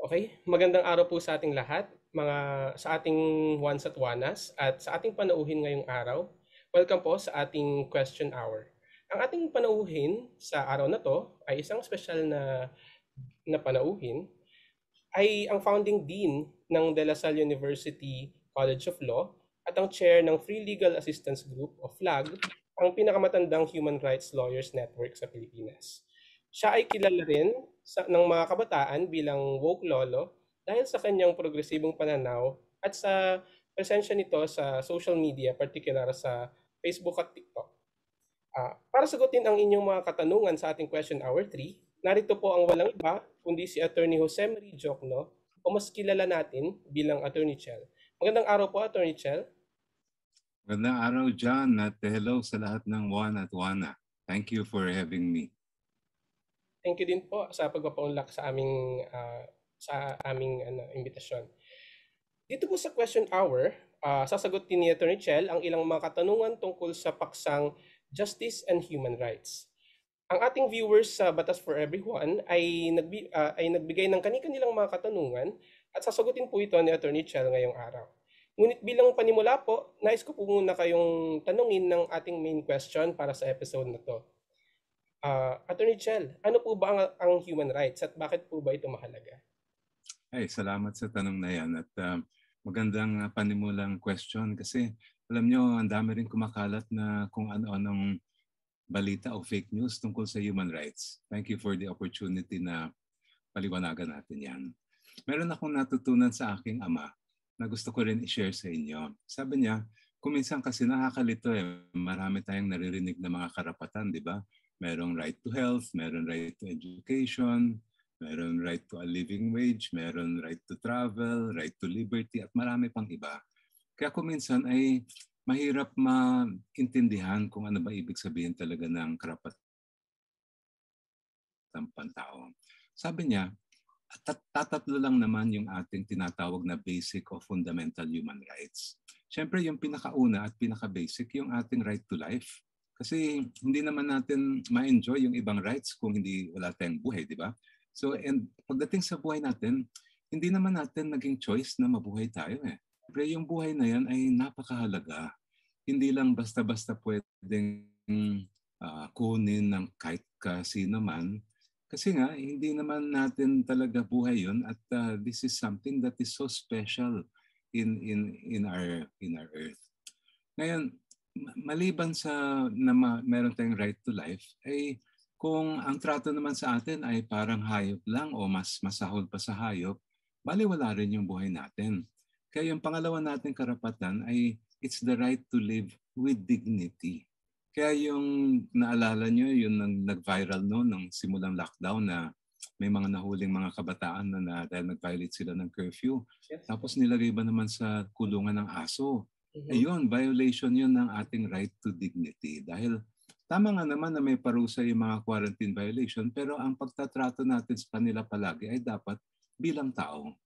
Okay? Magandang araw po sa ating lahat, mga sa ating once at wanas at sa ating panauhin ngayong araw. Welcome po sa ating question hour. Ang ating panauhin sa araw na to ay isang special na na panauhin ay ang founding dean ng De La Salle University College of Law at ang chair ng Free Legal Assistance Group o FLAG, ang pinakamatandang human rights lawyers network sa Pilipinas. Siya ay kilala rin sa, ng mga kabataan bilang woke lolo dahil sa kanyang progresibong pananaw at sa presensya nito sa social media, particular sa Facebook at TikTok. Uh, para sagutin ang inyong mga katanungan sa ating question hour 3, narito po ang walang iba kundi si Attorney Jose Marie Jokno o mas kilala natin bilang Attorney Chell. Magandang araw po, Attorney Chell. Magandang araw, John, at hello sa lahat ng Juan at Juana. Thank you for having me. Thank you din po sa pagpapaunlak sa aming uh, sa aming ano, imbitasyon. Dito po sa question hour, uh, ah, sasagutin ni Attorney Chell ang ilang mga katanungan tungkol sa paksang Justice and Human Rights. Ang ating viewers sa Batas for Everyone ay, nagbi- uh, ay nagbigay ng kani kanilang mga katanungan at sasagutin po ito ni Attorney Chell ngayong araw. Ngunit bilang panimula po, nais ko po muna kayong tanungin ng ating main question para sa episode na to. Uh, Attorney Chel, ano po ba ang, ang human rights at bakit po ba ito mahalaga? Ay, salamat sa tanong na yan at uh, magandang ah, panimulang question kasi alam nyo, ang dami rin kumakalat na kung ano-anong balita o fake news tungkol sa human rights. Thank you for the opportunity na paliwanagan natin yan. Meron akong natutunan sa aking ama na gusto ko rin i-share sa inyo. Sabi niya, kuminsan kasi nakakalito eh, marami tayong naririnig na mga karapatan, di ba? merong right to health, merong right to education, merong right to a living wage, merong right to travel, right to liberty, at marami pang iba. Kaya kung minsan ay mahirap maintindihan kung ano ba ibig sabihin talaga ng karapat ng pantao. Sabi niya, tat- tatatlo lang naman yung ating tinatawag na basic o fundamental human rights. Siyempre, yung pinakauna at pinaka-basic, yung ating right to life. Kasi hindi naman natin ma-enjoy yung ibang rights kung hindi wala tayong buhay, di ba? So, and pagdating sa buhay natin, hindi naman natin naging choice na mabuhay tayo eh. Pero yung buhay na yan ay napakahalaga. Hindi lang basta-basta pwedeng uh, kunin ng kahit ka sino man. Kasi nga, hindi naman natin talaga buhay yun at uh, this is something that is so special in in in our in our earth. Ngayon, maliban sa na ma- meron tayong right to life, ay eh, kung ang trato naman sa atin ay parang hayop lang o mas masahol pa sa hayop, baliwala rin yung buhay natin. Kaya yung pangalawa nating karapatan ay it's the right to live with dignity. Kaya yung naalala nyo, yung nang, nag-viral no, nung simulang lockdown na may mga nahuling mga kabataan na, na dahil nag-violate sila ng curfew. Yes. Tapos nilagay ba naman sa kulungan ng aso? Mm-hmm. Ayun, violation yun ng ating right to dignity. Dahil tama nga naman na may parusa yung mga quarantine violation, pero ang pagtatrato natin sa kanila palagi ay dapat bilang tao.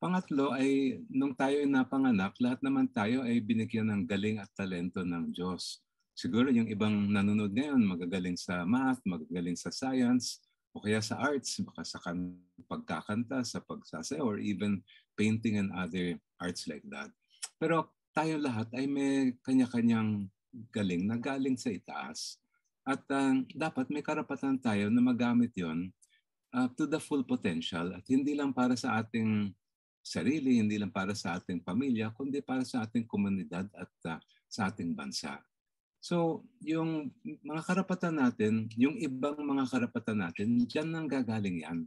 Pangatlo ay nung tayo ay napanganak, lahat naman tayo ay binigyan ng galing at talento ng Diyos. Siguro yung ibang nanonood ngayon, magagaling sa math, magagaling sa science, o kaya sa arts, baka sa kan- pagkakanta, sa pagsasaya, or even painting and other arts like that. Pero tayo lahat ay may kanya-kanyang galing na galing sa itaas. At uh, dapat may karapatan tayo na magamit yon up ah, to the full potential at hindi lang para sa ating sarili, hindi lang para sa ating pamilya, kundi para sa ating komunidad at uh, sa ating bansa. So, yung mga karapatan natin, yung ibang mga karapatan natin, dyan nang gagaling yan.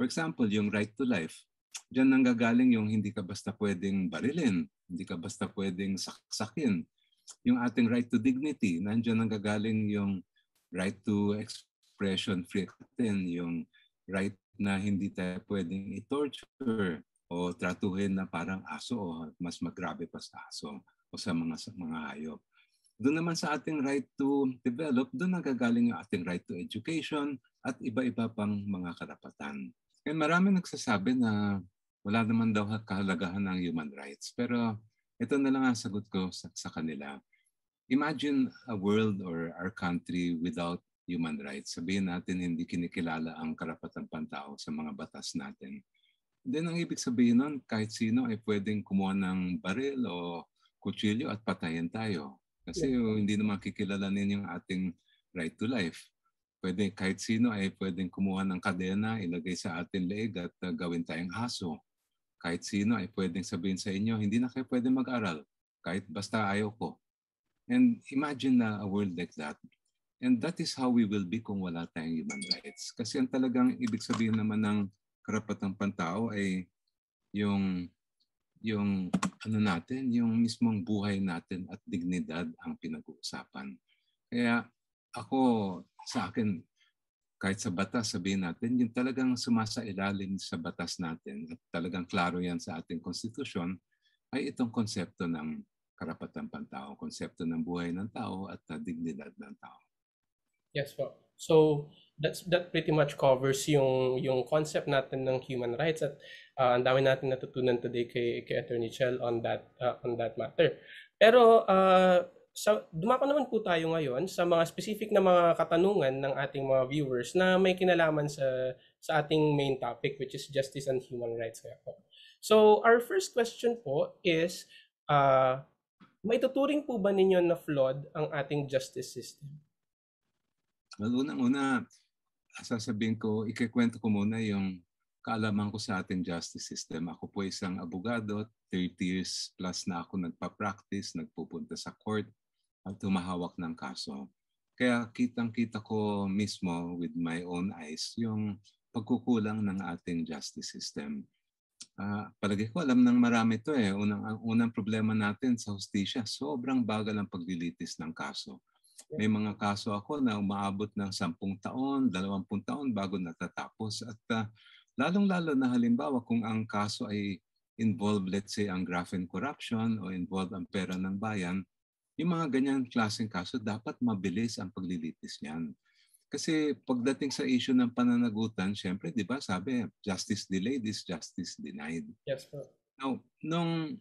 For example, yung right to life. Diyan nanggagaling yung hindi ka basta pwedeng barilin, hindi ka basta pwedeng saksakin. Yung ating right to dignity, nandiyan nanggagaling yung right to expression, freedom, yung right na hindi tayo pwedeng i-torture o tratuhin na parang aso o mas magrabe pa sa aso o sa mga sa mga hayop. Doon naman sa ating right to develop, doon nagagaling yung ating right to education at iba-iba pang mga karapatan. And eh, maraming nagsasabi na wala naman daw kahalagahan ng human rights. Pero ito na lang ang sagot ko sa, sa kanila. Imagine a world or our country without human rights. Sabihin natin hindi kinikilala ang karapatan pantao sa mga batas natin. Then ang ibig sabihin nun, kahit sino ay pwedeng kumuha ng baril o kutsilyo at patayin tayo. Kasi yeah. hindi naman kikilala ninyo ang ating right to life pwede kahit sino ay eh, pwedeng kumuha ng kadena, ilagay sa atin leeg at uh, gawin tayong aso. Kahit sino ay eh, pwedeng sabihin sa inyo, hindi na kayo pwede mag-aral. Kahit basta ayaw ko. And imagine na uh, a world like that. And that is how we will be kung wala tayong human rights. Kasi ang talagang ibig sabihin naman ng karapatang pantao ay yung yung ano natin, yung mismong buhay natin at dignidad ang pinag-uusapan. Kaya ako sa akin, kahit sa batas, sabihin natin, yung talagang sumasailalim sa batas natin at talagang klaro yan sa ating konstitusyon, ay itong konsepto ng karapatan pantao, konsepto ng buhay ng tao at uh, dignidad ng tao. Yes po. So that's that pretty much covers yung yung concept natin ng human rights at uh, ang dami natin natutunan today kay kay Attorney Chell on that uh, on that matter. Pero uh, so dumako naman po tayo ngayon sa mga specific na mga katanungan ng ating mga viewers na may kinalaman sa sa ating main topic which is justice and human rights kaya po. So our first question po is uh, maituturing po ba ninyo na flawed ang ating justice system? Well, unang-una, sasabihin ko, ikikwento ko muna yung kaalaman ko sa ating justice system. Ako po isang abogado, 30 years plus na ako nagpa-practice, nagpupunta sa court, at tumahawak ng kaso. Kaya kitang-kita ko mismo with my own eyes yung pagkukulang ng ating justice system. Uh, palagi ko alam ng marami to eh. Unang, unang problema natin sa hostisya, sobrang bagal ang paglilitis ng kaso. May mga kaso ako na umaabot ng 10 taon, 20 taon bago natatapos. At uh, lalong-lalo na halimbawa kung ang kaso ay involved, let's say, ang graft and corruption o involved ang pera ng bayan, yung mga ganyan klaseng kaso, dapat mabilis ang paglilitis niyan. Kasi pagdating sa issue ng pananagutan, siyempre, di ba, sabi, justice delayed is justice denied. Yes, po. Now, nung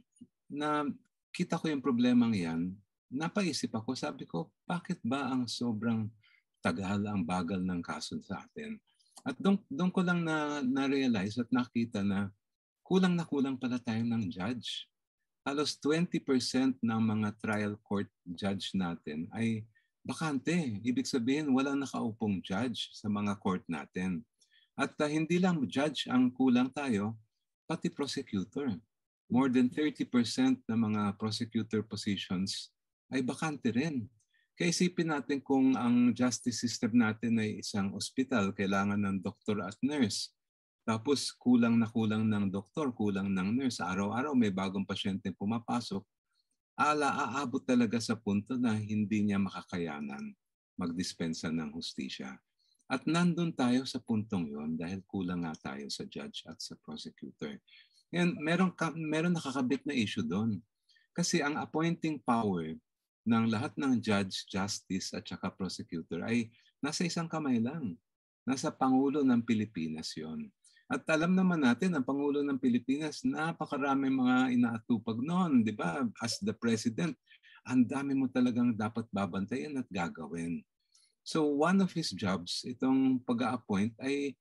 na kita ko yung problemang yan, napaisip ako, sabi ko, bakit ba ang sobrang tagal ang bagal ng kaso sa atin? At doon, doon ko lang na, na-realize at nakita na kulang na kulang pala tayo ng judge halos 20% ng mga trial court judge natin ay bakante. Ibig sabihin, walang nakaupong judge sa mga court natin. At uh, hindi lang judge ang kulang tayo, pati prosecutor. More than 30% ng mga prosecutor positions ay bakante rin. Kaya isipin natin kung ang justice system natin ay isang ospital, kailangan ng doktor at nurse. Tapos kulang na kulang ng doktor, kulang ng nurse. Araw-araw may bagong pasyente pumapasok. Ala, aabot talaga sa punto na hindi niya makakayanan magdispensa ng hustisya. At nandun tayo sa puntong yon dahil kulang nga tayo sa judge at sa prosecutor. Ngayon, meron, ka, meron nakakabit na issue doon. Kasi ang appointing power ng lahat ng judge, justice at saka prosecutor ay nasa isang kamay lang. Nasa Pangulo ng Pilipinas yon at alam naman natin, ang Pangulo ng Pilipinas, napakarami mga inaatupag noon, di ba? As the President, ang dami mo talagang dapat babantayan at gagawin. So one of his jobs, itong pag-appoint, ay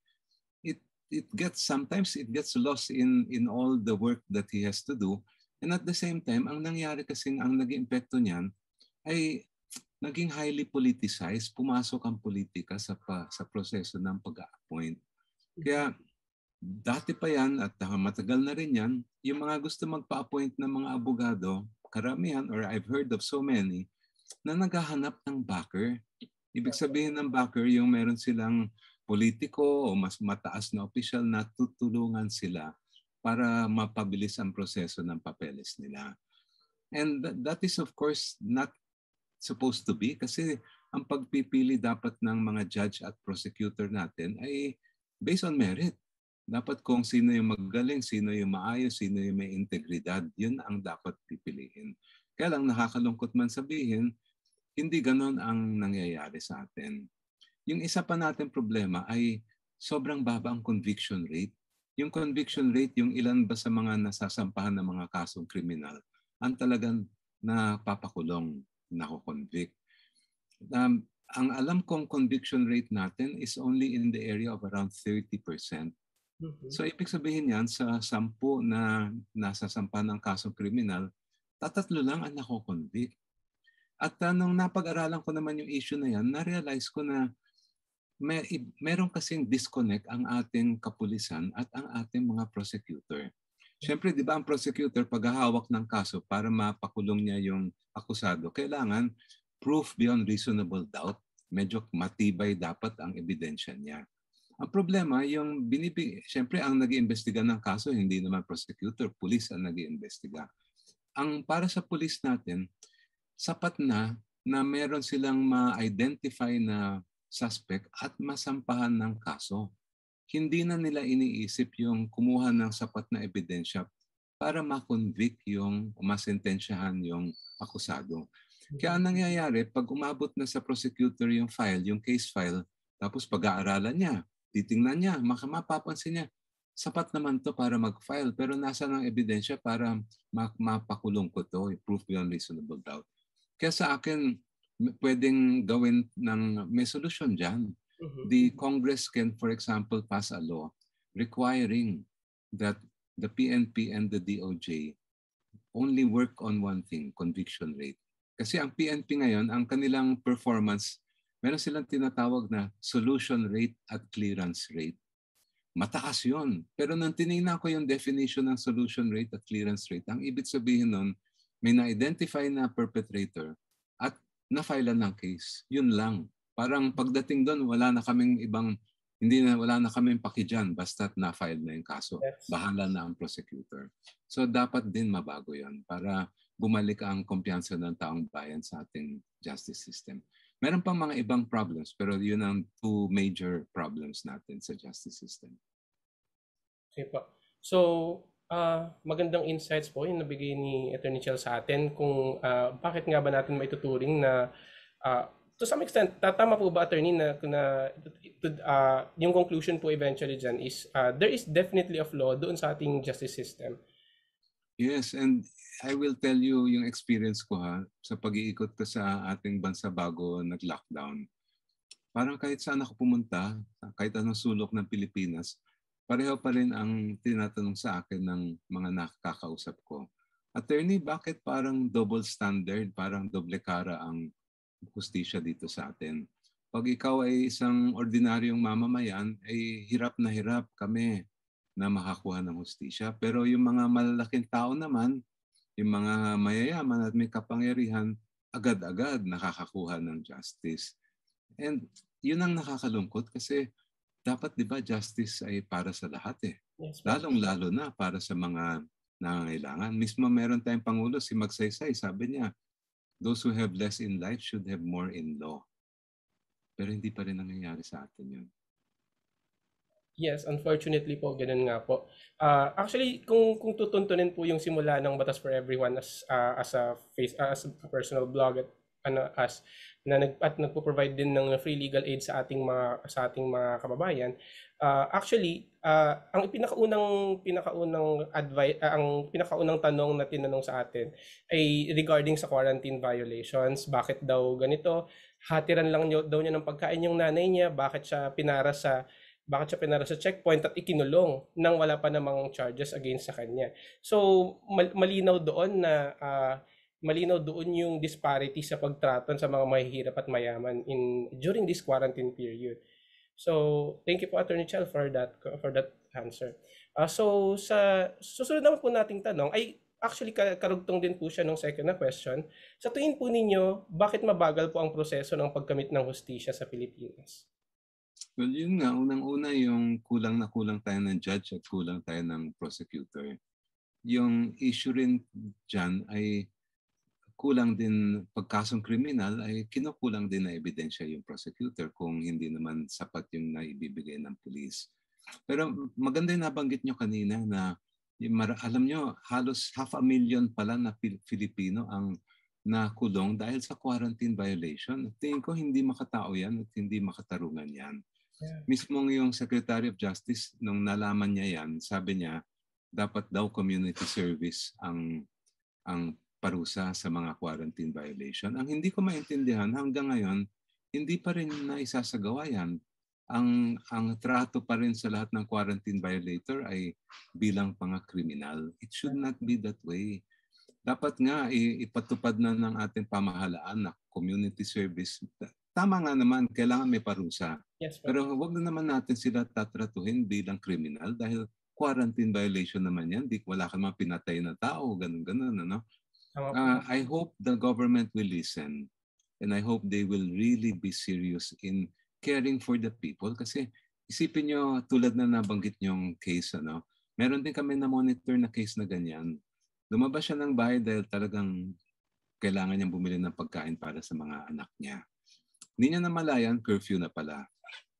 it, it gets, sometimes it gets lost in, in all the work that he has to do. And at the same time, ang nangyari kasing ang naging epekto niyan ay naging highly politicized, pumasok ang politika sa, sa proseso ng pag-appoint. Kaya dati pa yan at ah, matagal na rin yan, yung mga gusto magpa-appoint ng mga abogado, karamihan or I've heard of so many, na naghahanap ng backer. Ibig sabihin ng backer yung meron silang politiko o mas mataas na official na tutulungan sila para mapabilis ang proseso ng papeles nila. And that is of course not supposed to be kasi ang pagpipili dapat ng mga judge at prosecutor natin ay based on merit dapat kung sino yung magaling, sino yung maayos, sino yung may integridad, yun ang dapat pipiliin. Kaya lang nakakalungkot man sabihin, hindi ganon ang nangyayari sa atin. Yung isa pa natin problema ay sobrang baba ang conviction rate. Yung conviction rate, yung ilan ba sa mga nasasampahan ng mga kasong kriminal, ang talagang napapakulong, nako-convict. Um, ang alam kong conviction rate natin is only in the area of around 30%. Mm-hmm. So ibig sabihin yan, sa sampu na nasa sampa ng kasong kriminal, tatatlo lang ang nakokonvict. At uh, nung napag-aralan ko naman yung issue na yan, na-realize ko na may, meron kasing disconnect ang ating kapulisan at ang ating mga prosecutor. Siyempre, di ba ang prosecutor, pag hawak ng kaso para mapakulong niya yung akusado, kailangan proof beyond reasonable doubt. Medyo matibay dapat ang ebidensya niya. Ang problema, yung binibig, siyempre ang nag iimbestiga ng kaso, hindi naman prosecutor, police ang nag iimbestiga Ang para sa police natin, sapat na na meron silang ma-identify na suspect at masampahan ng kaso. Hindi na nila iniisip yung kumuha ng sapat na ebidensya para ma-convict yung masentensyahan yung akusado. Kaya ang nangyayari, pag umabot na sa prosecutor yung file, yung case file, tapos pag-aaralan niya, titingnan niya, mapapansin niya, sapat naman to para mag-file pero nasa ng ebidensya para mapakulong ko to, eh, proof beyond reasonable doubt. Kaya sa akin, pwedeng gawin ng may solution dyan. Mm-hmm. The Congress can, for example, pass a law requiring that the PNP and the DOJ only work on one thing, conviction rate. Kasi ang PNP ngayon, ang kanilang performance meron silang tinatawag na solution rate at clearance rate. Mataas yon. Pero nang tinignan ko yung definition ng solution rate at clearance rate, ang ibig sabihin nun, may na-identify na perpetrator at na-file ng case. Yun lang. Parang pagdating doon, wala na kaming ibang, hindi na, wala na kaming pakijan basta't na-file na yung kaso. Yes. Bahala na ang prosecutor. So dapat din mabago yon para bumalik ang kumpiyansa ng taong bayan sa ating justice system. Meron pang mga ibang problems, pero yun ang two major problems natin sa justice system. Okay po. So, uh, magandang insights po yung nabigay ni Attorney Chell sa atin kung uh, bakit nga ba natin maituturing na uh, to some extent, tatama po ba attorney na, na uh, yung conclusion po eventually dyan is uh, there is definitely a flaw doon sa ating justice system. Yes, and I will tell you yung experience ko ha, sa pag-iikot ko sa ating bansa bago nag-lockdown. Parang kahit saan ako pumunta, kahit anong sulok ng Pilipinas, pareho pa rin ang tinatanong sa akin ng mga nakakausap ko. Attorney, bakit parang double standard, parang doble cara ang justisya dito sa atin? Pag ikaw ay isang ordinaryong mamamayan, ay hirap na hirap kami na makakuha ng hustisya. Pero yung mga malalaking tao naman, yung mga mayayaman at may kapangyarihan agad-agad nakakakuha ng justice. And yun ang nakakalungkot kasi dapat 'di ba justice ay para sa lahat eh. Yes, Lalong-lalo na para sa mga nangangailangan. Mismo meron tayong pangulo si Magsaysay, sabi niya, those who have less in life should have more in law. Pero hindi pa rin nangyayari sa atin yun. Yes, unfortunately po, ganun nga po. Uh, actually, kung kung tutuntunin po yung simula ng Batas for Everyone as uh, as a face uh, as a personal blog at ano as na nag at nagpo-provide din ng free legal aid sa ating mga sa ating mga kababayan. Uh, actually, uh, ang pinakaunang pinakaunang advice uh, ang pinakaunang tanong na tinanong sa atin ay regarding sa quarantine violations, bakit daw ganito? Hatiran lang niyo daw niya ng pagkain yung nanay niya, bakit siya pinara sa bakit siya pinara sa checkpoint at ikinulong nang wala pa namang charges against sa kanya. So mal- malinaw doon na uh, malinaw doon yung disparity sa pagtraton sa mga mahihirap at mayaman in during this quarantine period. So, thank you po Attorney Chel for that for that answer. Uh, so sa susunod naman po nating tanong ay actually karugtong din po siya nung second na question. Sa tuwing po ninyo, bakit mabagal po ang proseso ng pagkamit ng hustisya sa Pilipinas? Well, yun nga, unang-una yung kulang na kulang tayo ng judge at kulang tayo ng prosecutor. Yung issue rin dyan ay kulang din pagkasong kriminal ay kinukulang din na ebidensya yung prosecutor kung hindi naman sapat yung naibibigay ng police. Pero maganda yung nabanggit nyo kanina na alam nyo, halos half a million pala na Filipino ang nakulong dahil sa quarantine violation. tingin ko hindi makatao yan at hindi makatarungan yan. Yeah. Mismo yung Secretary of Justice, nung nalaman niya yan, sabi niya, dapat daw community service ang ang parusa sa mga quarantine violation. Ang hindi ko maintindihan hanggang ngayon, hindi pa rin naisasagawa yan. Ang, ang trato pa rin sa lahat ng quarantine violator ay bilang pang kriminal. It should not be that way dapat nga ipatupad na ng ating pamahalaan na community service. Tama nga naman, kailangan may parusa. Yes, Pero huwag na naman natin sila tatratuhin bilang criminal dahil quarantine violation naman yan. Di, wala ka naman pinatay na tao, ganun-ganun. Ano? Uh, I hope the government will listen and I hope they will really be serious in caring for the people kasi isipin nyo tulad na nabanggit nyong case ano meron din kami na monitor na case na ganyan lumabas siya ng bahay dahil talagang kailangan niyang bumili ng pagkain para sa mga anak niya. Hindi niya namalayan, curfew na pala.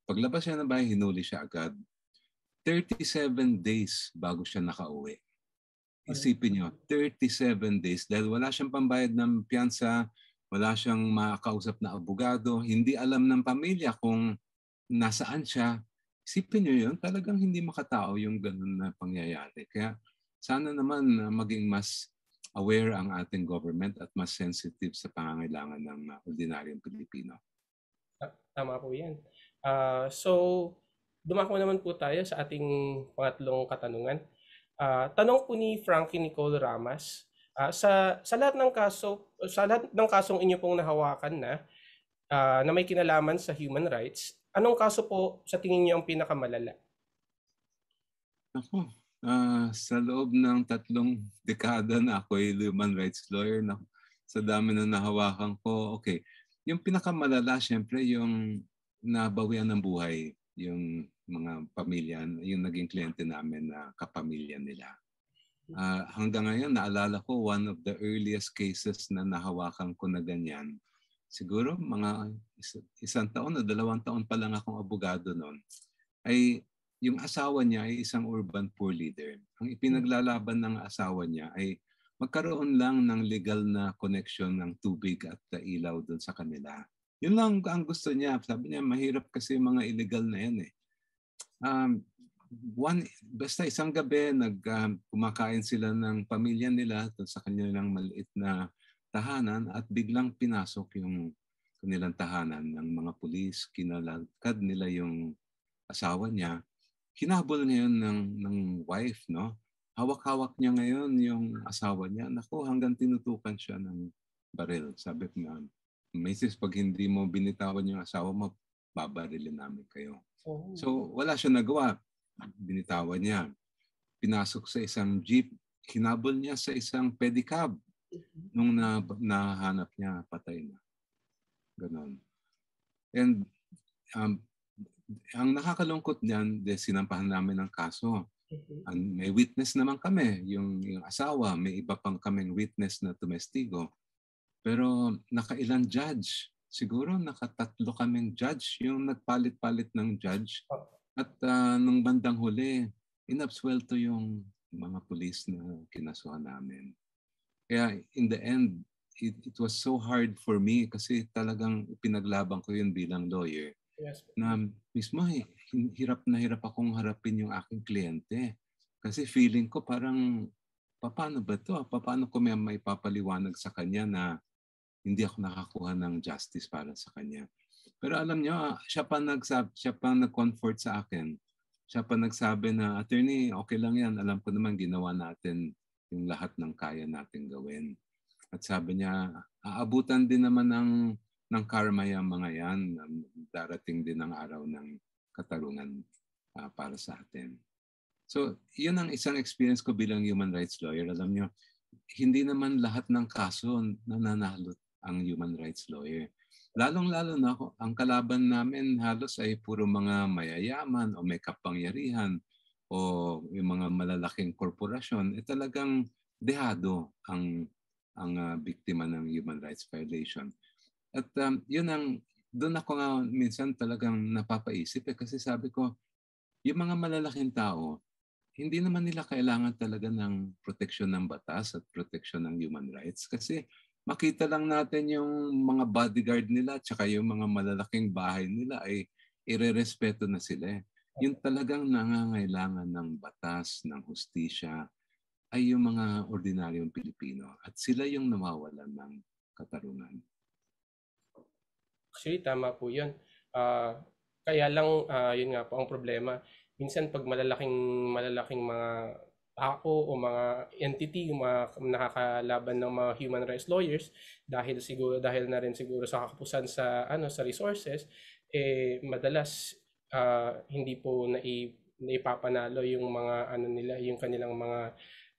Paglabas niya ng bahay, hinuli siya agad. 37 days bago siya nakauwi. Isipin niyo, 37 days dahil wala siyang pambayad ng piyansa, wala siyang makausap na abogado, hindi alam ng pamilya kung nasaan siya. Isipin niyo yun, talagang hindi makatao yung ganun na pangyayari. Kaya sana naman maging mas aware ang ating government at mas sensitive sa pangangailangan ng uh, ordinaryong Pilipino. Tama po yan. Uh, so, dumako naman po tayo sa ating pangatlong katanungan. Uh, tanong po ni Frankie Nicole Ramas, uh, sa, sa lahat ng kaso sa lahat ng kasong inyo pong nahawakan na uh, na may kinalaman sa human rights, anong kaso po sa tingin niyo ang pinakamalala? Ako, uh, sa loob ng tatlong dekada na ako ay human rights lawyer na sa dami na nahawakan ko, okay. Yung pinakamalala, syempre, yung nabawian ng buhay, yung mga pamilya, yung naging kliyente namin na kapamilya nila. Uh, hanggang ngayon, naalala ko one of the earliest cases na nahawakan ko na ganyan. Siguro mga isang taon o dalawang taon pa lang akong abogado noon. Ay yung asawa niya ay isang urban poor leader. Ang ipinaglalaban ng asawa niya ay magkaroon lang ng legal na connection ng tubig at ilaw doon sa kanila. Yun lang ang gusto niya. Sabi niya, mahirap kasi mga illegal na yan eh. Um, one, basta isang gabi, nag, um, kumakain sila ng pamilya nila doon sa kanilang maliit na tahanan at biglang pinasok yung kanilang tahanan ng mga pulis, kinalagkad nila yung asawa niya hinahabol ngayon ng, ng wife, no? Hawak-hawak niya ngayon yung asawa niya. Naku, hanggang tinutukan siya ng baril. Sabi ko nga, Macy's, pag hindi mo binitawan yung asawa mo, babarilin namin kayo. Oh. So, wala siya nagawa. Binitawan niya. Pinasok sa isang jeep. Hinabol niya sa isang pedicab. Mm-hmm. Nung na, nahanap niya, patay na. Ganon. And um, ang nakakalungkot niyan, de, sinampahan namin ang kaso. Mm-hmm. And may witness naman kami, yung, yung asawa, may iba pang kaming witness na tumestigo. Pero nakailang judge, siguro nakatatlo kaming judge, yung nagpalit-palit ng judge. Oh. At uh, nung bandang huli, inabswelto yung mga pulis na kinasuhan namin. Kaya in the end, it, it was so hard for me kasi talagang pinaglaban ko yun bilang lawyer. Yes. Na mismo hirap na hirap akong harapin yung aking kliyente. Kasi feeling ko parang paano ba to? Paano ko may, maipapaliwanag sa kanya na hindi ako nakakuha ng justice para sa kanya. Pero alam niyo, ah, siya pa nagsab siya pa nag-comfort sa akin. Siya pa nagsabi na, attorney, okay lang yan. Alam ko naman ginawa natin yung lahat ng kaya natin gawin. At sabi niya, aabutan din naman ng ng karma yung mga yan. Um, darating din ang araw ng katarungan uh, para sa atin. So, yun ang isang experience ko bilang human rights lawyer. Alam nyo, hindi naman lahat ng kaso nananalo ang human rights lawyer. Lalong-lalo na ako, ang kalaban namin halos ay puro mga mayayaman o may kapangyarihan o yung mga malalaking korporasyon. Eh talagang dehado ang ang uh, biktima ng human rights violation. At um, yun ang, doon ako nga minsan talagang napapaisip eh, kasi sabi ko, yung mga malalaking tao, hindi naman nila kailangan talaga ng protection ng batas at protection ng human rights kasi makita lang natin yung mga bodyguard nila tsaka yung mga malalaking bahay nila ay irerespeto na sila. Eh. Yung talagang nangangailangan ng batas, ng hustisya, ay yung mga ordinaryong Pilipino at sila yung nawawalan ng katarungan. Actually, tama po yun. Uh, kaya lang, uh, yun nga po ang problema. Minsan pag malalaking, malalaking mga tao o mga entity yung mga nakakalaban ng mga human rights lawyers dahil siguro dahil na rin siguro sa kakapusan sa ano sa resources eh madalas uh, hindi po na naipapanalo yung mga ano nila yung kanilang mga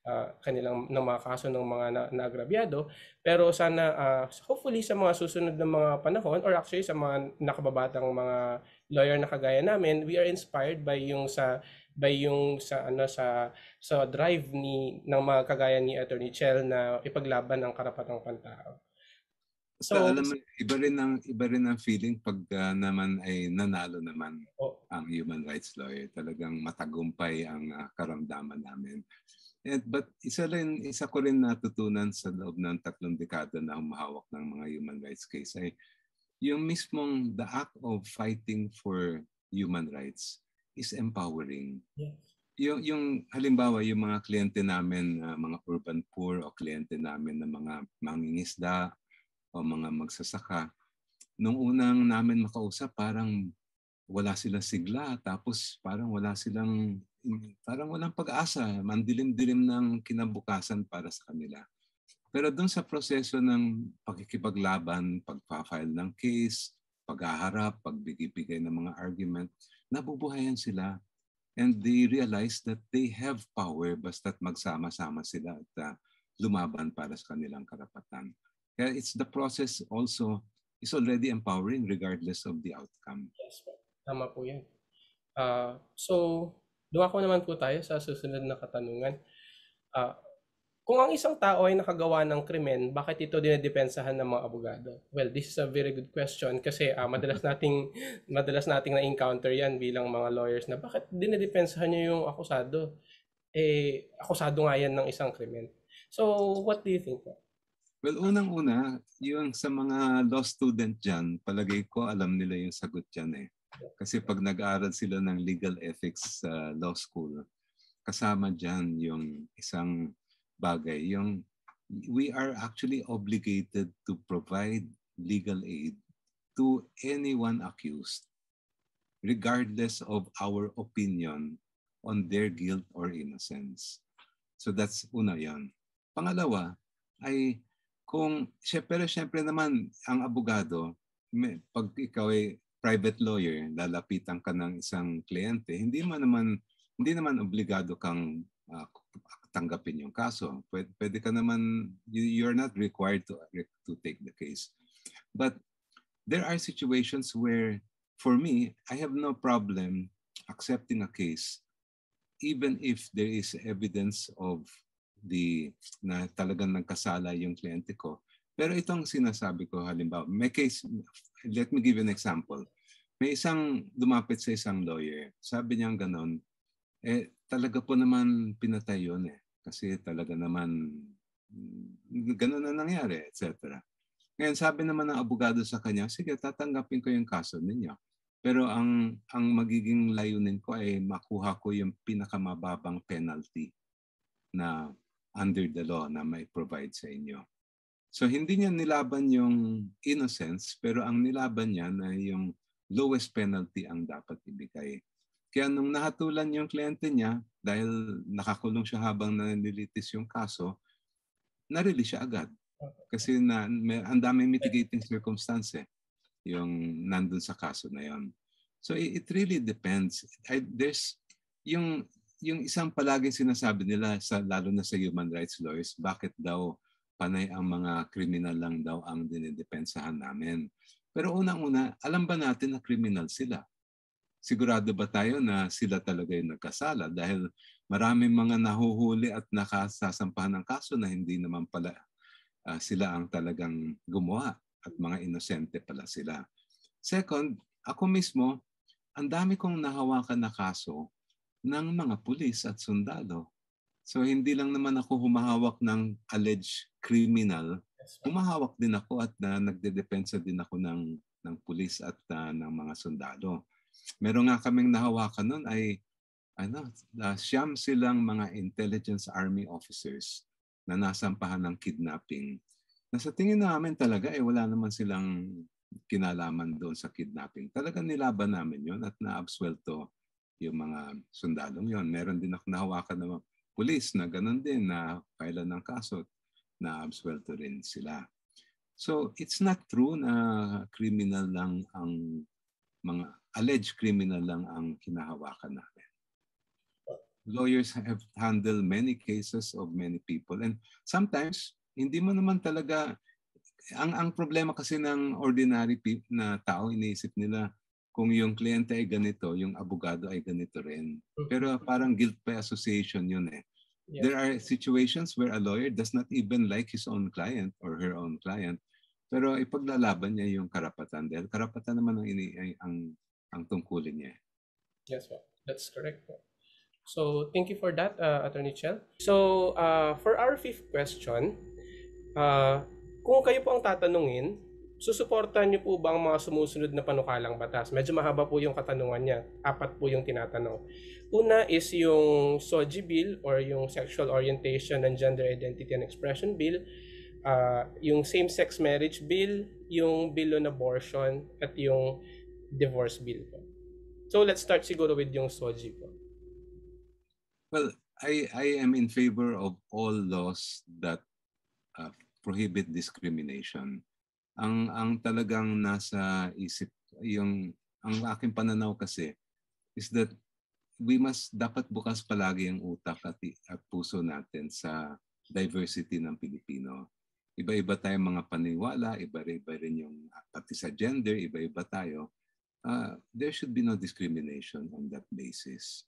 uh, kanilang ng mga kaso ng mga na, naagrabyado pero sana uh, hopefully sa mga susunod ng mga panahon or actually sa mga nakababatang mga lawyer na kagaya namin we are inspired by yung sa by yung sa ano sa sa drive ni ng mga kagaya ni Attorney Chell na ipaglaban ang karapatang pantao. So, so alam mo, iba rin ang iba rin ang feeling pag uh, naman ay nanalo naman oh. ang human rights lawyer. Talagang matagumpay ang uh, karamdaman namin. And, but isa, rin, isa ko rin natutunan sa loob ng tatlong dekada na humahawak ng mga human rights case ay yung mismong the act of fighting for human rights is empowering. Yes. Yung, yung halimbawa, yung mga kliyente namin, uh, mga urban poor o kliyente namin na mga mangingisda o mga magsasaka, nung unang namin makausap, parang wala silang sigla, tapos parang wala silang Mm, parang walang pag-asa, mandilim-dilim ng kinabukasan para sa kanila. Pero doon sa proseso ng pakikipaglaban, pagpa-file ng case, paghaharap, pagbigibigay ng mga argument, nabubuhayan sila and they realize that they have power basta't magsama-sama sila at uh, lumaban para sa kanilang karapatan. Kaya it's the process also is already empowering regardless of the outcome. Yes, tama po yan. Uh, ah, so, ko naman po tayo sa susunod na katanungan. Uh, kung ang isang tao ay nakagawa ng krimen, bakit ito dinedepensahan ng mga abogado? Well, this is a very good question kasi uh, madalas nating madalas nating na-encounter 'yan bilang mga lawyers na bakit dinedepensahan niyo yung akusado? Eh akusado nga 'yan ng isang krimen. So, what do you think? Well, unang-una, yung sa mga law student dyan, palagay ko alam nila yung sagot dyan eh. Kasi pag nag-aral sila ng legal ethics sa uh, law school, kasama dyan yung isang bagay, yung we are actually obligated to provide legal aid to anyone accused, regardless of our opinion on their guilt or innocence. So that's una yan. Pangalawa ay kung, pero syempre naman, ang abogado, pag ikaw ay private lawyer, lalapitan ka ng isang kliyente, hindi man naman hindi naman obligado kang uh, tanggapin yung kaso. Pwede, pwede ka naman you, you're not required to to take the case. But there are situations where for me, I have no problem accepting a case even if there is evidence of the na talagang nagkasala yung kliyente ko. Pero itong sinasabi ko halimbawa, may case, let me give you an example may isang dumapit sa isang lawyer. Sabi niya ganun, eh talaga po naman pinatay yun eh. Kasi talaga naman mm, ganun na nangyari, etc. Ngayon sabi naman ng abogado sa kanya, sige tatanggapin ko yung kaso ninyo. Pero ang ang magiging layunin ko ay makuha ko yung pinakamababang penalty na under the law na may provide sa inyo. So hindi niya nilaban yung innocence pero ang nilaban niya na yung lowest penalty ang dapat ibigay. Kaya nung nahatulan yung kliyente niya, dahil nakakulong siya habang nanilitis yung kaso, na-release siya agad. Kasi na, may, ang daming mitigating circumstances eh, yung nandun sa kaso na yon. So it, it really depends. I, there's yung yung isang palagi sinasabi nila sa lalo na sa human rights lawyers, bakit daw panay ang mga kriminal lang daw ang dinidepensahan namin. Pero unang-una, alam ba natin na criminal sila? Sigurado ba tayo na sila talaga yung nagkasala? Dahil maraming mga nahuhuli at nakasasampahan ng kaso na hindi naman pala uh, sila ang talagang gumawa at mga inosente pala sila. Second, ako mismo, ang dami kong nahawakan na kaso ng mga pulis at sundalo. So hindi lang naman ako humahawak ng alleged criminal Umahawak din ako at na, ah, nagdedepensa din ako ng, ng pulis at uh, ng mga sundalo. Meron nga kaming nahawakan noon ay ano, uh, siyam silang mga intelligence army officers na nasampahan ng kidnapping. Na sa tingin namin talaga ay eh, wala naman silang kinalaman doon sa kidnapping. Talaga nilaban namin yon at naabswelto yung mga sundalong yon. Meron din ako nahawakan ng pulis na ganun din na file ng kaso na absuelto rin sila. So it's not true na criminal lang ang mga alleged criminal lang ang kinahawakan namin. Lawyers have handled many cases of many people and sometimes hindi mo naman talaga ang ang problema kasi ng ordinary people, na tao iniisip nila kung yung kliyente ay ganito, yung abogado ay ganito rin. Hmm. Pero parang guilt by association yun eh. There are situations where a lawyer does not even like his own client or her own client, pero ipaglalaban niya yung karapatan dahil karapatan naman ang ini ang ang, tungkulin niya. Yes, po. That's correct So, thank you for that, uh, Attorney Chell. So, uh, for our fifth question, uh, kung kayo po ang tatanungin Susuportahan niyo po ba ang mga sumusunod na panukalang batas? Medyo mahaba po yung katanungan niya. Apat po yung tinatanong. Una is yung SOGI Bill or yung Sexual Orientation and Gender Identity and Expression Bill. Uh, yung same-sex marriage bill, yung bill on abortion, at yung divorce bill po. So let's start siguro with yung SOGI po. Well, I, I am in favor of all laws that uh, prohibit discrimination ang ang talagang nasa isip yung ang aking pananaw kasi is that we must dapat bukas palagi ang utak at, at puso natin sa diversity ng Pilipino. Iba-iba tayong mga paniwala, iba-iba rin yung pati sa gender, iba-iba tayo. Uh, there should be no discrimination on that basis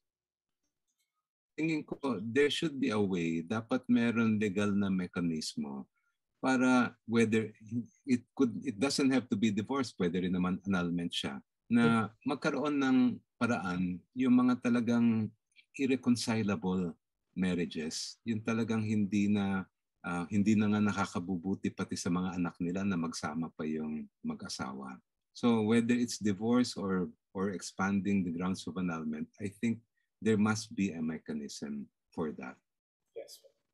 tingin ko, there should be a way, dapat meron legal na mekanismo para whether it could it doesn't have to be divorce pwede rin naman annulment siya na hmm. magkaroon ng paraan yung mga talagang irreconcilable marriages yung talagang hindi na uh, hindi na nga nakakabubuti pati sa mga anak nila na magsama pa yung mag-asawa so whether it's divorce or or expanding the grounds of annulment i think there must be a mechanism for that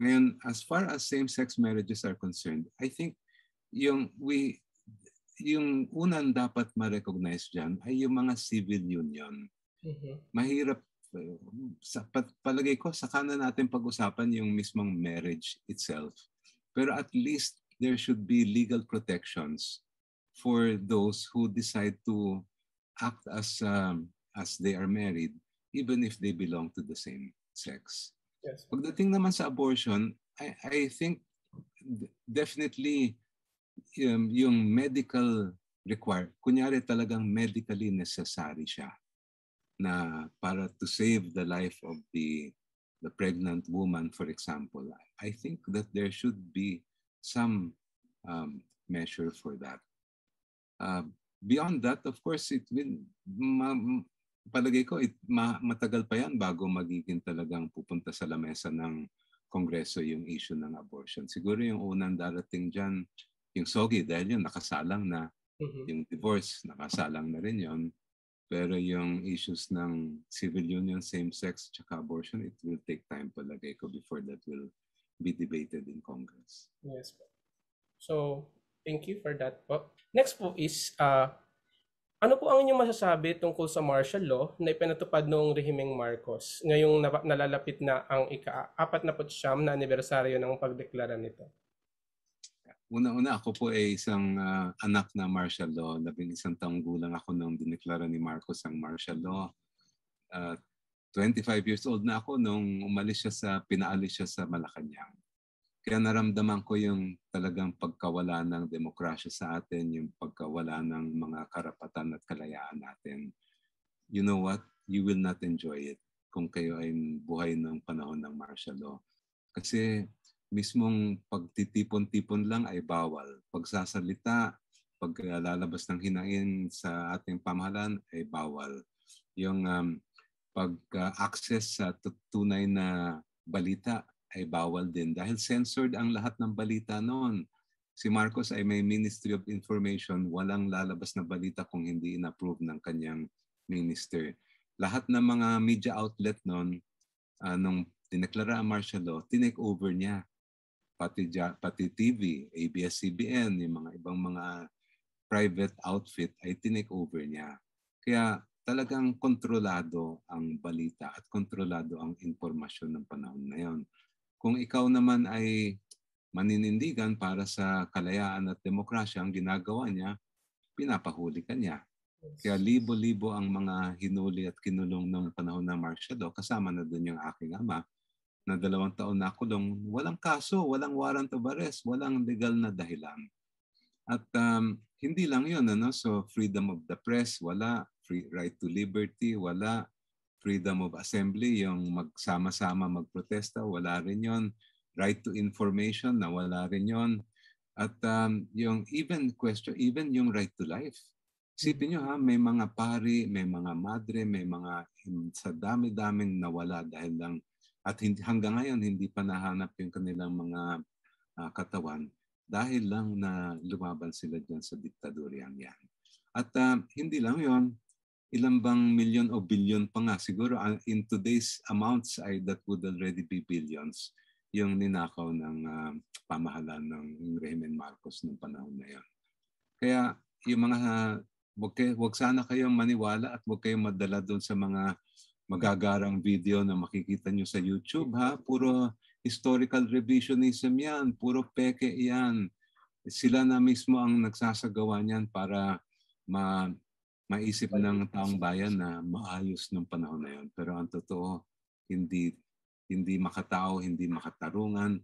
ngayon, as far as same-sex marriages are concerned, I think yung we yung unang dapat ma-recognize diyan ay yung mga civil union. Mm-hmm. Mahirap eh, sa palagay ko sa kanan natin pag-usapan yung mismong marriage itself. Pero at least there should be legal protections for those who decide to act as um, as they are married even if they belong to the same sex. Yes. Pagdating naman sa abortion, I, I think definitely um, yung medical require, kunyari talagang medically necessary siya na para to save the life of the the pregnant woman, for example. I think that there should be some um, measure for that. Uh, beyond that, of course, it will, palagay ko it, ma, matagal pa yan bago magiging talagang pupunta sa lamesa ng Kongreso yung issue ng abortion. Siguro yung unang darating dyan, yung SOGI, dahil yun nakasalang na. Mm-hmm. Yung divorce, nakasalang na rin yun. Pero yung issues ng civil union, same-sex, tsaka abortion, it will take time palagay ko before that will be debated in Congress. Yes So, thank you for that po. Next po is uh, ano po ang inyong masasabi tungkol sa martial law na ipinatupad noong rehimeng Marcos ngayong nalalapit na ang ika-apat na putsyam na anibersaryo ng pagdeklara nito? Una-una ako po ay isang uh, anak na martial law. Labing isang taong gulang ako nung dineklara ni Marcos ang martial law. Uh, 25 years old na ako nung umalis siya sa, pinaalis siya sa Malacanang. Kaya naramdaman ko yung talagang pagkawala ng demokrasya sa atin, yung pagkawala ng mga karapatan at kalayaan natin. You know what? You will not enjoy it kung kayo ay buhay ng panahon ng martial law. Kasi mismong pagtitipon-tipon lang ay bawal. Pagsasalita, paglalabas ah, ng hinain sa ating pamahalaan ay bawal. Yung um, pag-access ah, sa tunay na balita ay bawal din dahil censored ang lahat ng balita noon. Si Marcos ay may Ministry of Information, walang lalabas na balita kung hindi inapprove ng kanyang minister. Lahat ng mga media outlet noon, uh, nung dineklara ang martial law, tinake over niya. Pati, pati TV, ABS-CBN, yung mga ibang mga private outfit ay tinake over niya. Kaya talagang kontrolado ang balita at kontrolado ang impormasyon ng panahon na yon. Kung ikaw naman ay maninindigan para sa kalayaan at demokrasya, ang ginagawa niya, pinapahuli ka niya. Kaya libo-libo ang mga hinuli at kinulong ng panahon ng martial kasama na doon yung aking ama, na dalawang taon na kulong, walang kaso, walang warrant of arrest, walang legal na dahilan. At um, hindi lang yun, ano? so freedom of the press, wala, free right to liberty, wala, freedom of assembly, yung magsama-sama magprotesta, wala rin yon. Right to information, nawala rin yon. At um, yung even question, even yung right to life. Isipin mm-hmm. nyo ha, may mga pari, may mga madre, may mga sa dami-daming nawala dahil lang at hindi, hanggang ngayon hindi pa nahanap yung kanilang mga uh, katawan dahil lang na lumaban sila dyan sa diktadoryang yan. At uh, hindi lang yon ilan bang million o billion pa nga. Siguro in today's amounts ay that would already be billions yung ninakaw ng uh, pamahalaan ng rehimen Marcos noong panahon na yon. Kaya yung mga wag, kayo, wag sana kayong maniwala at wag kayong madala doon sa mga magagarang video na makikita nyo sa YouTube ha. Puro historical revisionism yan. Puro peke yan. Sila na mismo ang nagsasagawa niyan para ma maisip ng taong bayan na maayos ng panahon na yon. Pero ang totoo, hindi hindi makatao, hindi makatarungan,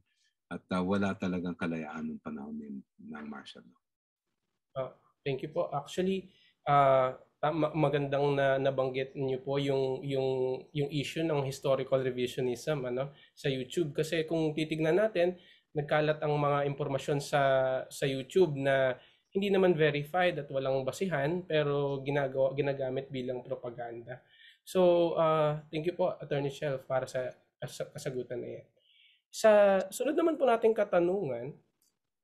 at uh, wala talagang kalayaan ng panahon ng, martial law. Uh, thank you po. Actually, uh, magandang na nabanggit niyo po yung yung yung issue ng historical revisionism ano sa YouTube kasi kung titingnan natin nagkalat ang mga impormasyon sa sa YouTube na hindi naman verified at walang basihan pero ginagawa, ginagamit bilang propaganda. So, uh, thank you po Attorney Shelf para sa kasagutan na yan. Sa sunod naman po nating katanungan,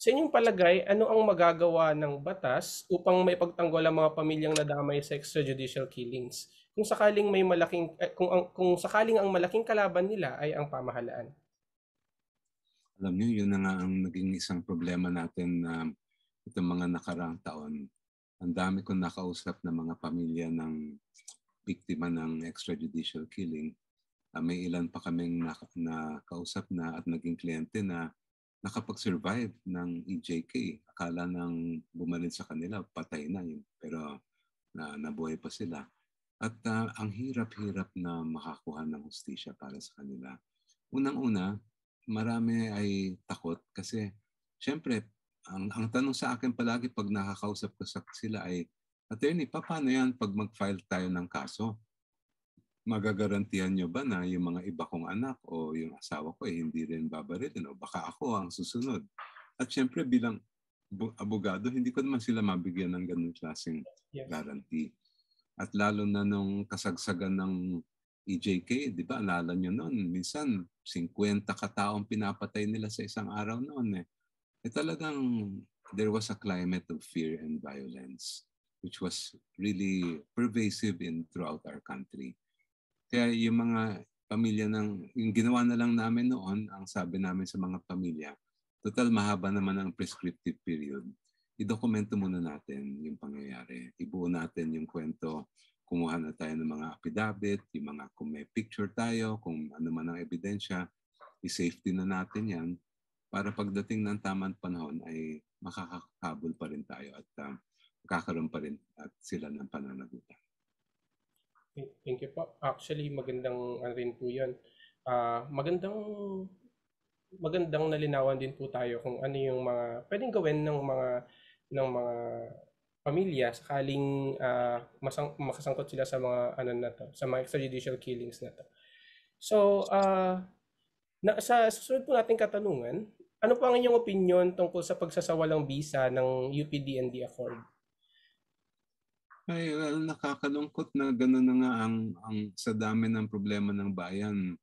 sa inyong palagay, ano ang magagawa ng batas upang may pagtanggol ang mga pamilyang nadamay sa extrajudicial killings? Kung sakaling may malaking eh, kung ang, kung sakaling ang malaking kalaban nila ay ang pamahalaan. Alam niyo, yun na nga ang naging isang problema natin na um, uh, itong mga nakarang taon, ang dami kong nakausap ng mga pamilya ng biktima ng extrajudicial killing. Uh, may ilan pa kaming nakausap na, na, na at naging kliyente na nakapag-survive ng EJK. Akala nang bumalin sa kanila, patay na yun. Pero na, nabuhay pa sila. At uh, ang hirap-hirap na makakuha ng hustisya para sa kanila. Unang-una, marami ay takot kasi Siyempre, ang, ang tanong sa akin palagi pag nakakausap ko sa sila ay, Attorney, pa, paano yan pag mag-file tayo ng kaso? Magagarantihan nyo ba na yung mga iba kong anak o yung asawa ko ay eh, hindi rin babarilin o baka ako ang susunod? At syempre bilang abogado, hindi ko naman sila mabigyan ng ganung klaseng yes. guarantee. At lalo na nung kasagsagan ng EJK, di ba? Alala nyo noon, minsan 50 kataong pinapatay nila sa isang araw noon eh eh talagang there was a climate of fear and violence which was really pervasive in throughout our country. Kaya yung mga pamilya ng, yung ginawa na lang namin noon, ang sabi namin sa mga pamilya, total mahaba naman ang prescriptive period. Idokumento muna natin yung pangyayari. Ibuo natin yung kwento. Kumuha na tayo ng mga affidavit, yung mga kung may picture tayo, kung ano man ang ebidensya, i-safety na natin yan para pagdating ng tamang panahon ay makakakabol pa rin tayo at uh, um, makakaroon pa rin at sila ng pananagutan. Thank you po. Actually, magandang ano rin po yun. Uh, magandang magandang nalinawan din po tayo kung ano yung mga pwedeng gawin ng mga ng mga pamilya sakaling uh, masang, makasangkot sila sa mga ano na to, sa mga extrajudicial killings na to. So, uh, na, sa susunod po nating katanungan ano po ang inyong opinion tungkol sa pagsasawalang bisa ng UPDND Accord? Ay, well, nakakalungkot na gano'n na nga ang, ang sa dami ng problema ng bayan.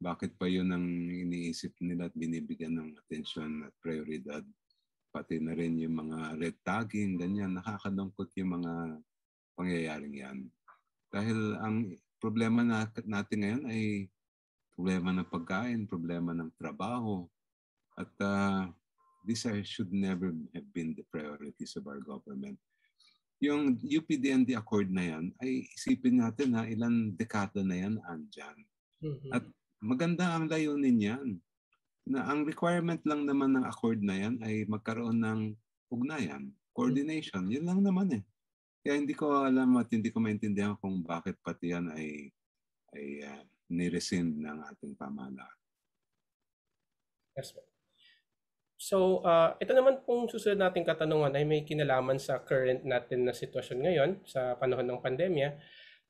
Bakit pa yun ang iniisip nila at binibigyan ng atensyon at prioridad? Pati na rin yung mga red tagging, ganyan. Nakakalungkot yung mga pangyayaring yan. Dahil ang problema natin ngayon ay problema ng pagkain, problema ng trabaho, at uh, ah, these are, should never have been the priorities of our government. Yung UPDND Accord na yan, ay isipin natin na ilang dekada na yan andyan. Mm-hmm. At maganda ang layunin yan. Na ang requirement lang naman ng accord na yan ay magkaroon ng ugnayan, coordination. Mm-hmm. Yun lang naman eh. Kaya hindi ko alam at hindi ko maintindihan kung bakit pati yan ay, ay uh, nirescind ng ating pamahalaan. Yes, ma'am. So, uh, ito naman pong susunod nating katanungan ay may kinalaman sa current natin na sitwasyon ngayon sa panahon ng pandemya.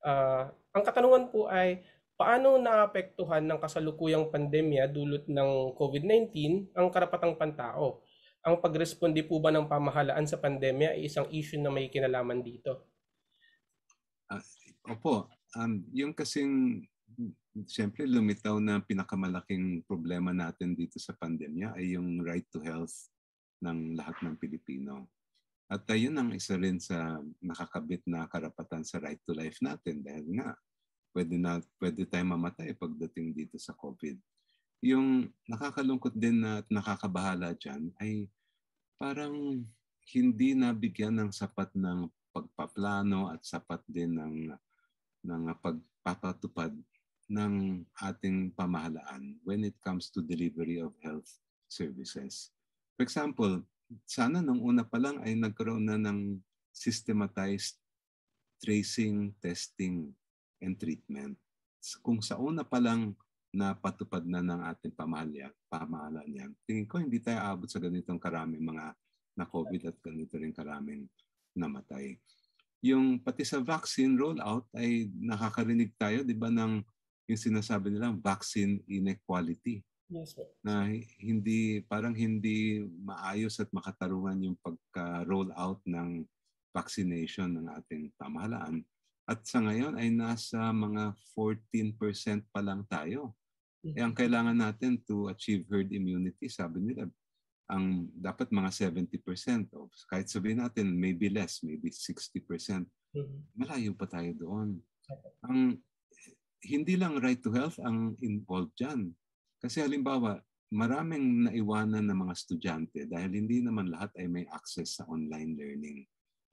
Uh, ang katanungan po ay, paano naapektuhan ng kasalukuyang pandemya dulot ng COVID-19 ang karapatang pantao? Ang pagresponde po ba ng pamahalaan sa pandemya ay isang issue na may kinalaman dito? Uh, opo. Um, yung kasing siyempre lumitaw na pinakamalaking problema natin dito sa pandemya ay yung right to health ng lahat ng Pilipino. At ayun ang isa rin sa nakakabit na karapatan sa right to life natin dahil nga pwede na pwede tayo mamatay pagdating dito sa COVID. Yung nakakalungkot din na at nakakabahala diyan ay parang hindi nabigyan ng sapat ng pagpaplano at sapat din ng ng pagpapatupad ng ating pamahalaan when it comes to delivery of health services. For example, sana nung una pa lang ay nagkaroon na ng systematized tracing, testing, and treatment. Kung sa una pa lang na patupad na ng ating pamahalaan, pamahalaan yan, tingin ko hindi tayo abot sa ganitong karaming mga na COVID at ganito rin karaming namatay. Yung pati sa vaccine rollout ay nakakarinig tayo, di ba, ng yung sinasabi nilang vaccine inequality. Yes, sir. na hindi parang hindi maayos at makatarungan yung pagka-roll out ng vaccination ng ating pamahalaan. At sa ngayon ay nasa mga 14% pa lang tayo. Mm-hmm. Eh, ang kailangan natin to achieve herd immunity, sabi nila, ang dapat mga 70% o kahit sabihin natin maybe less, maybe 60%. Mm-hmm. Malayo pa tayo doon. Okay. Ang hindi lang right to health ang involved dyan. Kasi halimbawa, maraming naiwanan ng mga estudyante dahil hindi naman lahat ay may access sa online learning.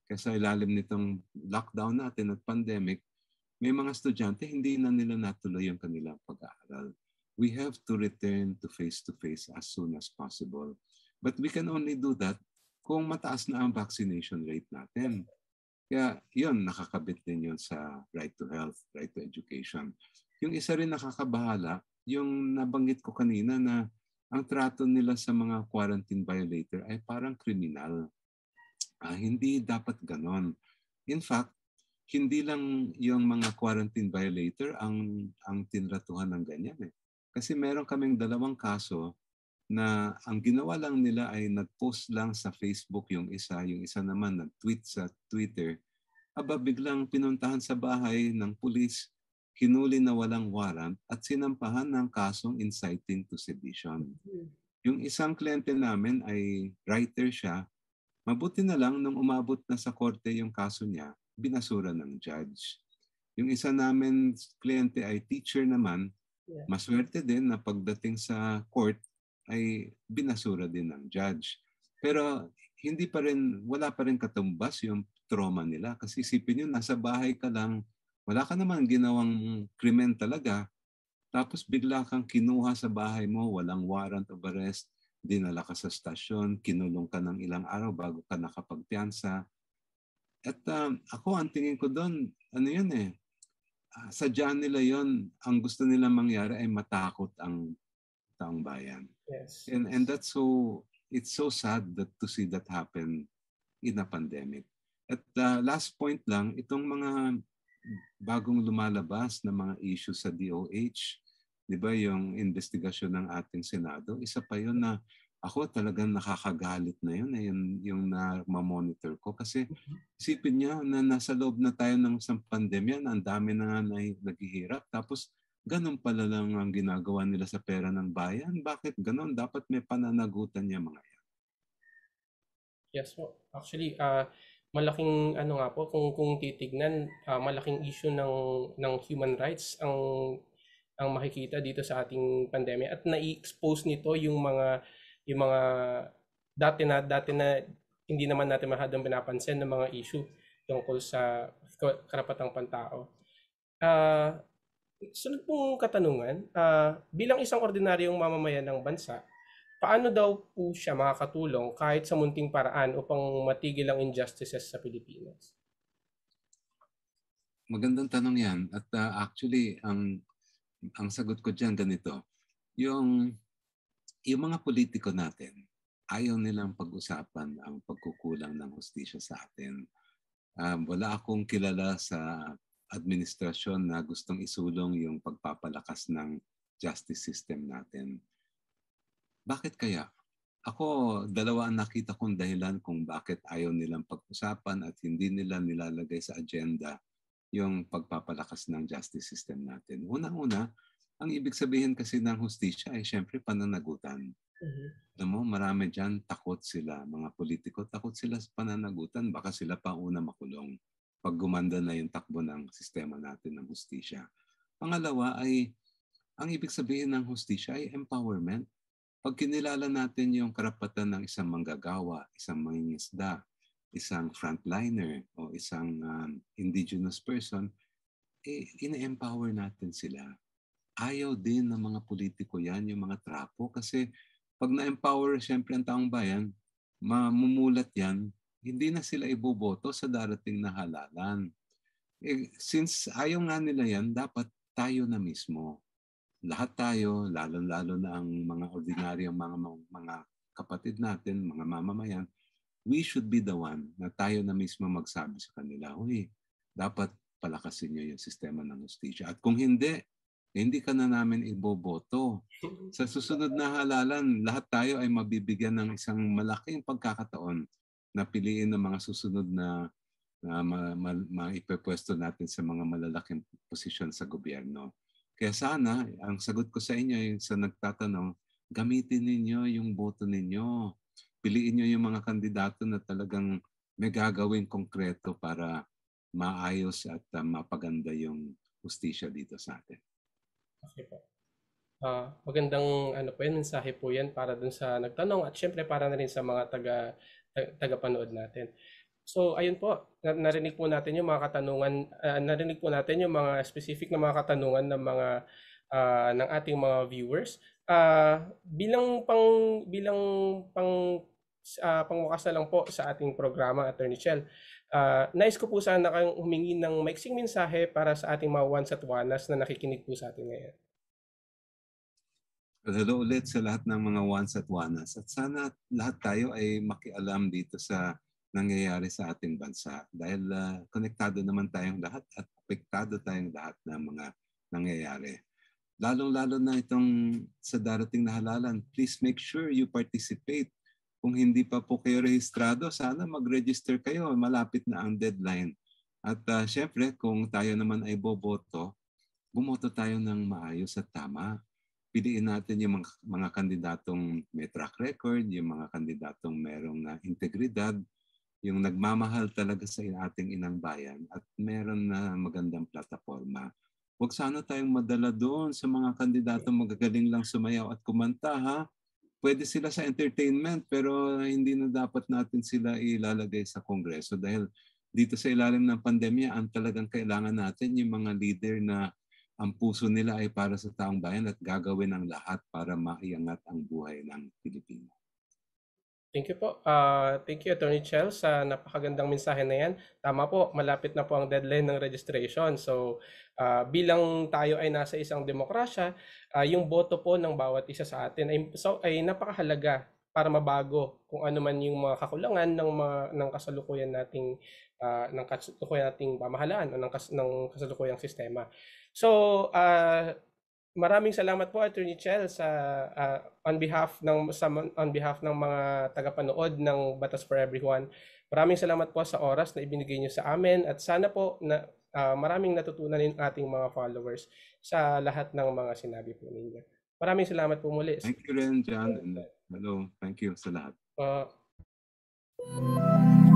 Kasi ilalim nitong lockdown natin at pandemic, may mga estudyante hindi na nila natuloy yung kanilang pag-aaral. We have to return to face-to-face as soon as possible. But we can only do that kung mataas na ang vaccination rate natin. Kaya yun, nakakabit din yun sa right to health, right to education. Yung isa rin nakakabahala, yung nabanggit ko kanina na ang trato nila sa mga quarantine violator ay parang kriminal. Ah, hindi dapat ganon. In fact, hindi lang yung mga quarantine violator ang ang tinratuhan ng ganyan eh. Kasi meron kaming dalawang kaso na ang ginawa lang nila ay nag-post lang sa Facebook yung isa, yung isa naman nag-tweet sa Twitter. Aba biglang pinuntahan sa bahay ng pulis, hinuli na walang warrant at sinampahan ng kasong inciting to sedition. Hmm. Yung isang kliyente namin ay writer siya. Mabuti na lang nung umabot na sa korte yung kaso niya, binasura ng judge. Yung isa namin kliyente ay teacher naman. Maswerte din na pagdating sa court, ay binasura din ng judge. Pero hindi pa rin, wala pa rin katumbas yung trauma nila. Kasi isipin nyo, nasa bahay ka lang, wala ka naman ginawang krimen talaga. Tapos bigla kang kinuha sa bahay mo, walang warrant of arrest, dinala ka sa stasyon, kinulong ka ng ilang araw bago ka nakapagpiansa. At um, ako, ang tingin ko doon, ano yun eh, ah, sadya nila yon ang gusto nila mangyari ay matakot ang taong bayan. Yes. And and that's so it's so sad that to see that happen in a pandemic. At the uh, last point lang, itong mga bagong lumalabas na mga issue sa DOH, 'di ba, yung investigasyon ng ating Senado, isa pa 'yon na ako talagang nakakagalit na yun, eh, yung, na-monitor ko. Kasi mm-hmm. isipin niya na nasa loob na tayo ng isang pandemya, na ang dami na nga na, naghihirap. Tapos ganun pala lang ang ginagawa nila sa pera ng bayan. Bakit ganun? Dapat may pananagutan niya mga yan. Yes po. Actually, uh, malaking ano nga po kung kung titignan, uh, malaking issue ng ng human rights ang ang makikita dito sa ating pandemya at nai-expose nito yung mga yung mga dati na dati na hindi naman natin masyadong pinapansin ng mga issue tungkol sa karapatang pantao. Uh, Sunod pong katanungan, uh, bilang isang ordinaryong mamamayan ng bansa, paano daw po siya makakatulong kahit sa munting paraan upang matigil ang injustices sa Pilipinas? Magandang tanong yan. At uh, actually, ang, ang sagot ko dyan ganito. Yung, yung mga politiko natin, ayaw nilang pag-usapan ang pagkukulang ng hustisya sa atin. Um, wala akong kilala sa administrasyon na gustong isulong yung pagpapalakas ng justice system natin. Bakit kaya? Ako, dalawa ang nakita kong dahilan kung bakit ayaw nilang pag-usapan at hindi nila nilalagay sa agenda yung pagpapalakas ng justice system natin. Unang-una, ang ibig sabihin kasi ng hustisya ay siyempre pananagutan. Mm-hmm. Alam mo, marami dyan takot sila. Mga politiko, takot sila sa pananagutan. Baka sila pa una makulong pag gumanda na yung takbo ng sistema natin ng hustisya. Pangalawa ay, ang ibig sabihin ng hustisya ay empowerment. Pag kinilala natin yung karapatan ng isang manggagawa, isang mangingisda, isang frontliner o isang um, indigenous person, eh, ina-empower natin sila. Ayaw din ng mga politiko yan, yung mga trapo, kasi pag na-empower siyempre ang taong bayan, mamumulat yan hindi na sila iboboto sa darating na halalan. Eh, since ayaw nga nila yan, dapat tayo na mismo. Lahat tayo, lalo-lalo na ang mga ordinaryong mga, mga kapatid natin, mga mamamayan, we should be the one na tayo na mismo magsabi sa kanila, huy, dapat palakasin nyo yung sistema ng hostisya. At kung hindi, hindi ka na namin iboboto. Sa susunod na halalan, lahat tayo ay mabibigyan ng isang malaking pagkakataon napiliin ng mga susunod na na ma, ma, maipepwesto natin sa mga malalaking posisyon sa gobyerno. Kaya sana, ang sagot ko sa inyo yung sa nagtatanong, gamitin ninyo yung boto ninyo. Piliin nyo yung mga kandidato na talagang may gagawin konkreto para maayos at uh, mapaganda yung justisya dito sa atin. Okay po. Uh, magandang ano po yan, mensahe po yan para dun sa nagtanong at syempre para na rin sa mga taga tagapanood natin. So ayun po, narinig po natin yung mga katanungan, uh, narinig po natin yung mga specific na mga katanungan ng mga uh, ng ating mga viewers. Uh, bilang pang bilang pang uh, pangwakas na lang po sa ating programa Attorney Chell. Uh, nais ko po sana kayong humingi ng maiksing mensahe para sa ating mga once at wanas na nakikinig po sa atin ngayon. But hello ulit sa lahat ng mga ones at ones. At sana lahat tayo ay makialam dito sa nangyayari sa ating bansa dahil uh, konektado naman tayong lahat at apektado tayong lahat ng mga nangyayari. Lalong-lalo na itong sa darating na halalan, please make sure you participate. Kung hindi pa po kayo rehistrado, sana mag-register kayo. Malapit na ang deadline. At uh, syempre, kung tayo naman ay boboto, bumoto tayo ng maayos at tama piliin natin yung mga, mga kandidatong may track record, yung mga kandidatong merong na ah, integridad, yung nagmamahal talaga sa ating inang bayan at meron na magandang plataforma. Huwag sana tayong madala doon sa mga kandidatong magagaling lang sumayaw at kumanta ha. Pwede sila sa entertainment pero hindi na dapat natin sila ilalagay sa kongreso dahil dito sa ilalim ng pandemya ang talagang kailangan natin yung mga leader na ang puso nila ay para sa taong bayan at gagawin ang lahat para maiangat ang buhay ng Pilipino. Thank you po. Uh, thank you, Attorney Chell, sa napakagandang mensahe na yan. Tama po, malapit na po ang deadline ng registration. So, uh, bilang tayo ay nasa isang demokrasya, uh, yung boto po ng bawat isa sa atin ay, so, ay napakahalaga para mabago kung ano man yung mga kakulangan ng mga ng kasalukuyan nating uh, ng kasalukuyan nating pamahalaan o ng, kas, ng kasalukuyang sistema. So, uh, maraming salamat po Attorney Chell sa uh, on behalf ng sa, on behalf ng mga tagapanood ng Batas for Everyone. Maraming salamat po sa oras na ibinigay niyo sa amin at sana po na uh, maraming natutunan ng ating mga followers sa lahat ng mga sinabi po ninyo. Maraming salamat po muli. Thank you rin John and hello, thank you sa lahat. Uh,